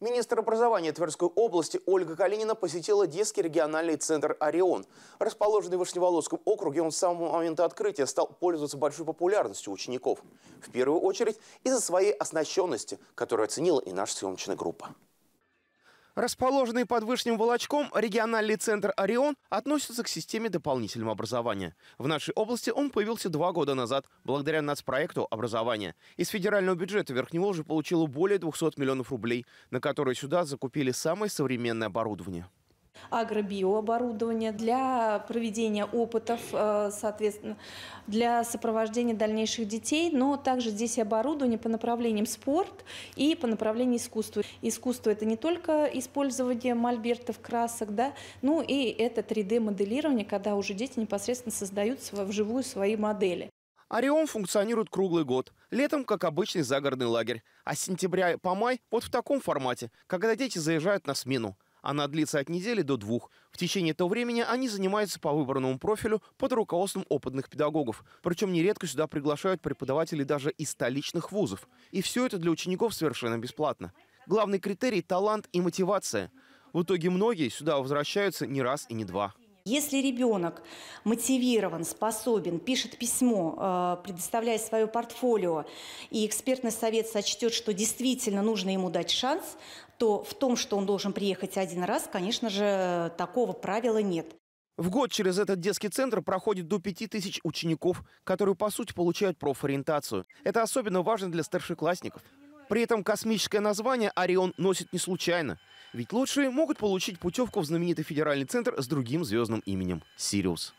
Министр образования Тверской области Ольга Калинина посетила детский региональный центр «Орион». Расположенный в Вышневолодском округе, он с самого момента открытия стал пользоваться большой популярностью учеников. В первую очередь из-за своей оснащенности, которую оценила и наша съемочная группа. Расположенный под Вышним Волочком региональный центр «Орион» относится к системе дополнительного образования. В нашей области он появился два года назад благодаря нацпроекту образования. Из федерального бюджета Верхневолжье получило более 200 миллионов рублей, на которые сюда закупили самое современное оборудование агробиооборудование для проведения опытов, э, соответственно, для сопровождения дальнейших детей, но также здесь и оборудование по направлениям спорт и по направлению искусства. Искусство – это не только использование мольбертов, красок, да, ну и это 3D-моделирование, когда уже дети непосредственно создают вживую свои модели. Орион функционирует круглый год. Летом, как обычный загородный лагерь. А с сентября по май вот в таком формате, когда дети заезжают на смену. Она длится от недели до двух. В течение этого времени они занимаются по выбранному профилю под руководством опытных педагогов. Причем нередко сюда приглашают преподавателей даже из столичных вузов. И все это для учеников совершенно бесплатно. Главный критерий – талант и мотивация. В итоге многие сюда возвращаются не раз и не два. Если ребенок мотивирован, способен, пишет письмо, э, предоставляя свое портфолио, и экспертный совет сочтет, что действительно нужно ему дать шанс, то в том, что он должен приехать один раз, конечно же, такого правила нет. В год через этот детский центр проходит до 5000 учеников, которые, по сути, получают профориентацию. Это особенно важно для старшеклассников. При этом космическое название «Орион» носит не случайно. Ведь лучшие могут получить путевку в знаменитый федеральный центр с другим звездным именем — «Сириус».